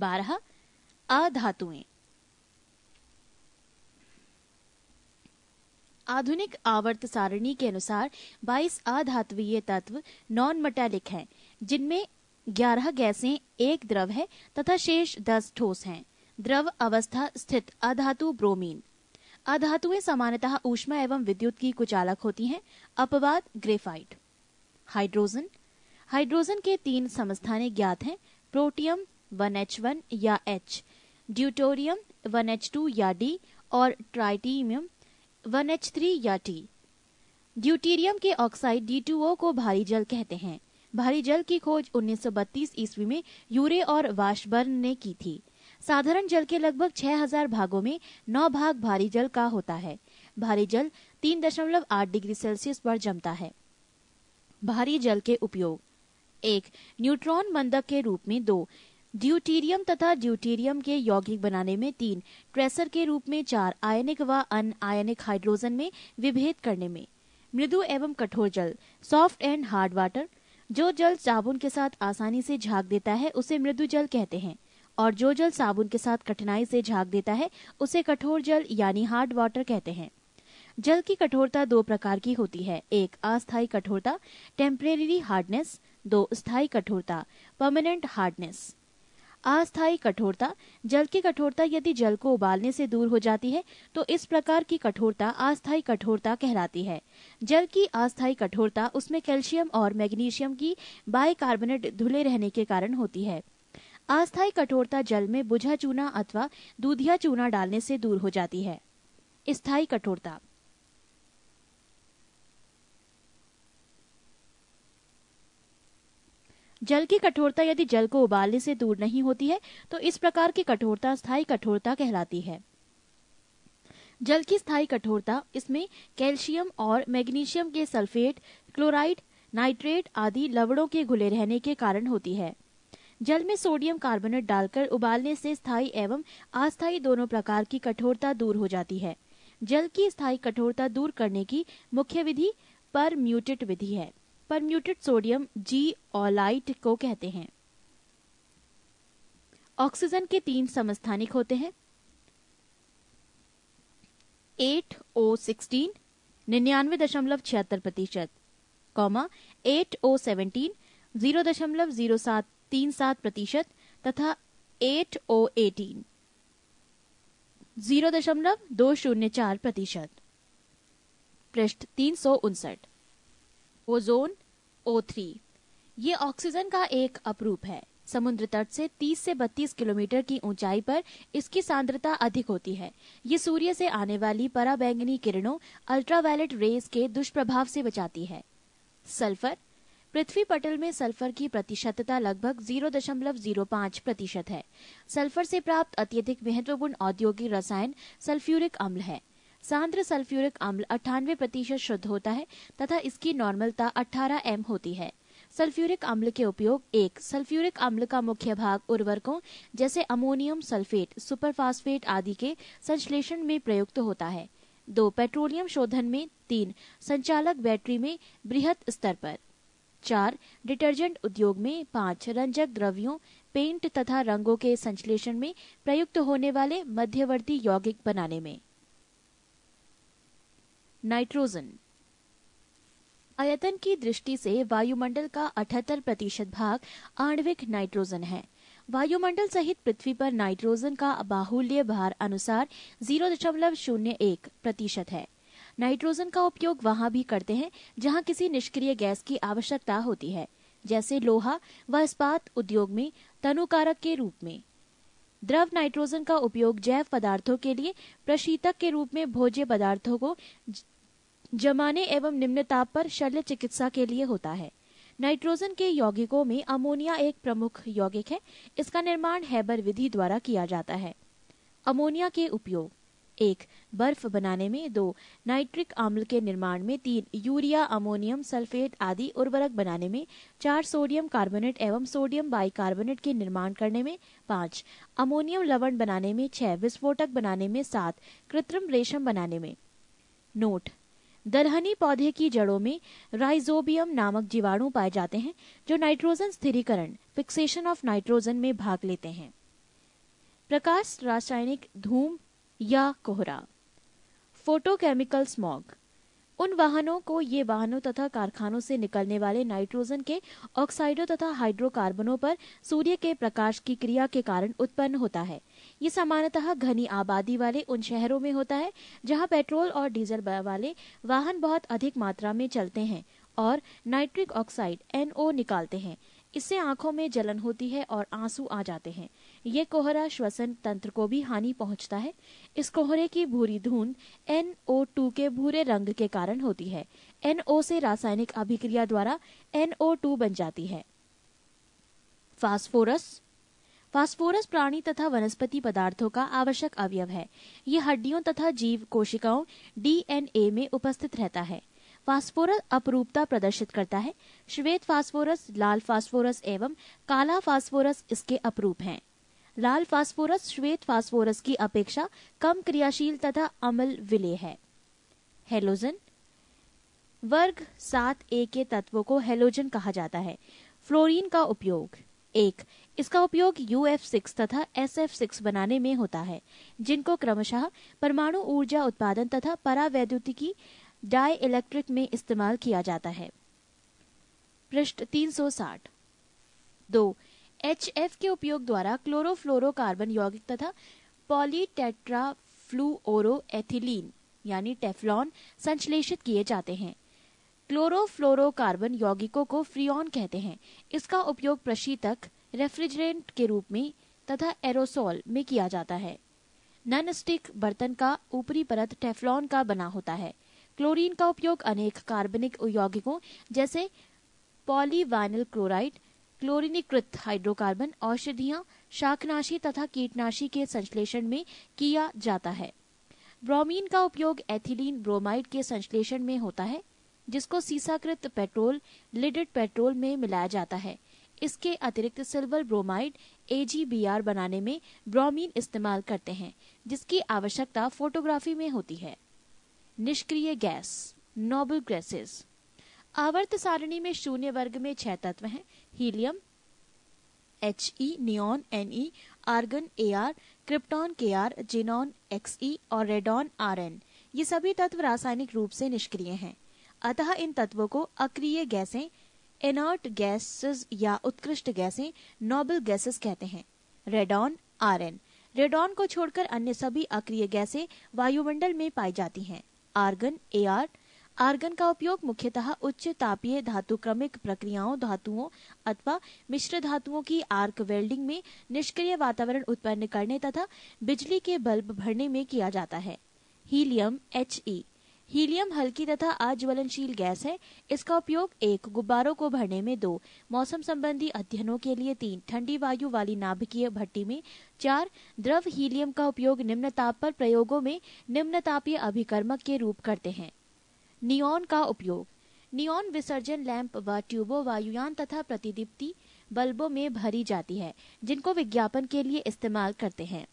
बारह अधातुएं आधुनिक आवर्त सारणी के अनुसार 22 अधातवीय तत्व नॉन मेटालिक हैं जिनमें 11 गैसें एक द्रव है तथा शेष 10 ठोस हैं द्रव अवस्था स्थित अधातु ब्रोमीन अधातुएं सामान्यतः ऊष्मा एवं विद्युत की कुचालक होती हैं अपवाद ग्रेफाइट हाइड्रोजन हाइड्रोजन के तीन समस्थाने ज्ञात हैं प्रोटियम वन एच वन या H deuterium one H two या डी और ट्राइटीमियम वन एच थ्री या टी ड्यूटीरियम के ऑक्साइड डी को भारी जल कहते हैं भारी जल की खोज 1932 ईस्वी में यूरे और वाशबर्न ने की थी साधारण जल के लगभग 6000 भागों में 9 भाग भारी जल का होता है भारी जल 3.8 डिग्री सेल्सियस पर जमता है भारी जल के उपयोग एक न्यूट्रॉन मंदक के रूप में दो ड्यूटीरियम तथा ड्यूटीरियम के यौगिक बनाने में तीन ट्रेसर के रूप में चार आयनिक व अन आयनिक हाइड्रोजन में विभेद करने में मृदु एवं कठोर जल सॉफ्ट एंड हार्ड वाटर जो जल साबुन के साथ आसानी से झाग देता है उसे मृदु जल कहते हैं और जो जल साबुन के साथ कठिनाई से झाग देता है उसे कठोर जल यानी हार्ड वाटर कहते हैं जल की कठोरता दो प्रकार की होती है एक अस्थायी कठोरता टेम्परेरी हार्डनेस दो स्थायी कठोरता परमानेंट हार्डनेस अस्थायी कठोरता जल की कठोरता यदि जल को उबालने से दूर हो जाती है तो इस प्रकार की कठोरता अस्थायी कठोरता कहलाती है जल की अस्थायी कठोरता उसमें कैल्शियम और मैग्नीशियम की बाइकार्बोनेट धुले रहने के कारण होती है अस्थायी कठोरता जल में बुझा चूना अथवा दूधिया चूना डालने से दूर हो जाती है स्थायी कठोरता जल की कठोरता यदि जल को उबालने से दूर नहीं होती है तो इस प्रकार की कठोरता स्थायी कठोरता कहलाती है जल की स्थायी कठोरता इसमें कैल्शियम और मैग्नीशियम के सल्फेट क्लोराइड नाइट्रेट आदि लवणों के घुले रहने के कारण होती है जल में सोडियम कार्बोनेट डालकर उबालने से स्थायी एवं अस्थायी दोनों प्रकार की कठोरता दूर हो जाती है जल की स्थायी कठोरता दूर करने की मुख्य विधि पर म्यूटेट विधि है परम्यूटेड सोडियम जी ऑलाइट को कहते हैं ऑक्सीजन के तीन समस्थानिक होते हैं 8O16 निन्यानवे दशमलव छिहत्तर प्रतिशत comma eight O seventeen zero दशमलव जीरो सात तीन सात प्रतिशत तथा एट ओ एटीन जीरो दशमलव दो शून्य चार प्रतिशत पृष्ठ तीन सौ उनसठ ओजोन O3 ये ऑक्सीजन का एक अपरूप है समुद्र तट से 30 से 32 किलोमीटर की ऊंचाई पर इसकी सांद्रता अधिक होती है ये सूर्य से आने वाली पराबैंगनी किरणों अल्ट्रावायलेट रेज के दुष्प्रभाव से बचाती है सल्फर पृथ्वी पटल में सल्फर की प्रतिशतता लगभग 0.05 प्रतिशत है सल्फर से प्राप्त अत्यधिक महत्वपूर्ण औद्योगिक रसायन सल्फ्यूरिक अम्ल है सांद्र सल्फ्यूरिक अम्ल अठानवे प्रतिशत शुद्ध होता है तथा इसकी नॉर्मलता अठारह एम होती है सल्फ्यूरिक अम्ल के उपयोग एक सल्फ्यूरिक अम्ल का मुख्य भाग उर्वरकों जैसे अमोनियम सल्फेट सुपरफास्फेट आदि के संश्लेषण में प्रयुक्त होता है दो पेट्रोलियम शोधन में तीन संचालक बैटरी में बृहद स्तर पर चार डिटर्जेंट उद्योग में पांच रंजक द्रव्यों पेंट तथा रंगों के संश्लेषण में प्रयुक्त होने वाले मध्यवर्ती यौगिक बनाने में नाइट्रोजन आयतन की दृष्टि से वायुमंडल का 78 प्रतिशत भाग आणविक नाइट्रोजन है वायुमंडल सहित पृथ्वी पर नाइट्रोजन का बाहुल्य भार अनुसार 0.01 प्रतिशत है नाइट्रोजन का उपयोग वहां भी करते हैं जहां किसी निष्क्रिय गैस की आवश्यकता होती है जैसे लोहा व इस्पात उद्योग में तनुकारक के रूप में द्रव नाइट्रोजन का उपयोग जैव पदार्थों के लिए प्रशीतक के रूप में भोज्य पदार्थों को जमाने एवं निम्न ताप पर शल्य चिकित्सा के लिए होता है नाइट्रोजन के यौगिकों में अमोनिया एक प्रमुख यौगिक है इसका निर्माण हैबर विधि द्वारा किया जाता है अमोनिया के उपयोग एक बर्फ बनाने में दो नाइट्रिक अम्ल के निर्माण में तीन यूरिया अमोनियम सल्फेट आदि उर्वरक बनाने में चार सोडियम कार्बोनेट एवं सोडियम बाइकार्बोनेट के निर्माण करने में पांच अमोनियम लवण बनाने में छह विस्फोटक बनाने में सात कृत्रिम रेशम बनाने में नोट दलहनी पौधे की जड़ों में राइजोबियम नामक जीवाणु पाए जाते हैं जो नाइट्रोजन स्थिरीकरण फिक्सेशन ऑफ नाइट्रोजन में भाग लेते हैं प्रकाश रासायनिक धूम या कोहरा फोटोकेमिकल स्मॉग उन वाहनों को ये वाहनों तथा कारखानों से निकलने वाले नाइट्रोजन के ऑक्साइडों तथा हाइड्रोकार्बनों पर सूर्य के प्रकाश की क्रिया के कारण उत्पन्न होता है ये सामान्यतः घनी आबादी वाले उन शहरों में होता है जहाँ पेट्रोल और डीजल वाले वाहन बहुत अधिक मात्रा में चलते हैं और नाइट्रिक ऑक्साइड एनओ निकालते हैं इससे आंखों में जलन होती है और आंसू आ जाते हैं ये कोहरा श्वसन तंत्र को भी हानि पहुंचता है इस कोहरे की भूरी धुंध एन के भूरे रंग के कारण होती है एन से रासायनिक अभिक्रिया द्वारा एन बन जाती है फास्फोरस फास्फोरस प्राणी तथा वनस्पति पदार्थों का आवश्यक अवयव है ये हड्डियों तथा जीव कोशिकाओं डीएनए में उपस्थित रहता है फास्फोरस अपरूपता प्रदर्शित करता है श्वेत फास्फोरस लाल फास्फोरस एवं काला फास्फोरस इसके अपरूप हैं लाल फास्फोरस श्वेत फास्फोरस की अपेक्षा कम क्रियाशील तथा अमल विलय है हेलोजन वर्ग सात ए के तत्वों को हेलोजन कहा जाता है फ्लोरीन का उपयोग एक इसका उपयोग UF6 तथा SF6 बनाने में होता है जिनको क्रमशः परमाणु ऊर्जा उत्पादन तथा परावैद्युतिकी डाई इलेक्ट्रिक में इस्तेमाल किया जाता है पृष्ठ 360 दो एच एफ के उपयोग द्वारा क्लोरोफ्लोरोकार्बन यौगिक तथा पॉलीटेट्राफ्लूओरोएथिलीन यानी टेफलॉन संश्लेषित किए जाते हैं क्लोरोफ्लोरोकार्बन यौगिकों को फ्रियॉन कहते हैं इसका उपयोग प्रशीतक रेफ्रिजरेंट के रूप में तथा एरोसोल में किया जाता है नन स्टिक बर्तन का ऊपरी परत टेफलॉन का बना होता है क्लोरीन का उपयोग अनेक कार्बनिक यौगिकों जैसे पॉलीवाइनल क्लोराइड क्लोरीनीकृत हाइड्रोकार्बन औषधियां शाकनाशी तथा कीटनाशी के संश्लेषण में किया जाता है ब्रोमीन का उपयोग एथिलीन ब्रोमाइड के संश्लेषण में होता है जिसको सीसाकृत पेट्रोल लिडेड पेट्रोल में मिलाया जाता है इसके अतिरिक्त सिल्वर ब्रोमाइड ए बनाने में ब्रोमीन इस्तेमाल करते हैं जिसकी आवश्यकता फोटोग्राफी में होती है निष्क्रिय गैस नोबल गैसेस आवर्त सारणी में शून्य वर्ग में छह तत्व हैं helium H E e, neon N E e, argon A R krypton K R xenon X E e और रेडॉन आर एन ये सभी तत्व रासायनिक रूप से निष्क्रिय हैं अतः इन तत्वों को अक्रिय गैसें इनर्ट गैसेस या उत्कृष्ट गैसें नोबल गैसेस कहते हैं रेडॉन आर एन रेडॉन को छोड़कर अन्य सभी अक्रिय गैसें वायुमंडल में पाई जाती हैं आर्गन ए आर आर्गन का उपयोग मुख्यतः उच्च तापीय धातु क्रमिक प्रक्रियाओं धातुओं अथवा मिश्र धातुओं की आर्क वेल्डिंग में निष्क्रिय वातावरण उत्पन्न करने तथा बिजली के बल्ब भरने में किया जाता है helium H E e। Helium हल्की तथा अज्वलनशील गैस है इसका उपयोग एक गुब्बारों को भरने में दो मौसम संबंधी अध्ययनों के लिए तीन ठंडी वायु वाली नाभिकीय भट्टी में चार द्रव हीलियम का उपयोग निम्न ताप पर प्रयोगों में निम्न तापीय अभिकर्मक के रूप करते हैं नियोन का उपयोग नियोन विसर्जन लैंप व ट्यूबो वायुयान तथा प्रतिदीप्ति बल्बों में भरी जाती है जिनको विज्ञापन के लिए इस्तेमाल करते हैं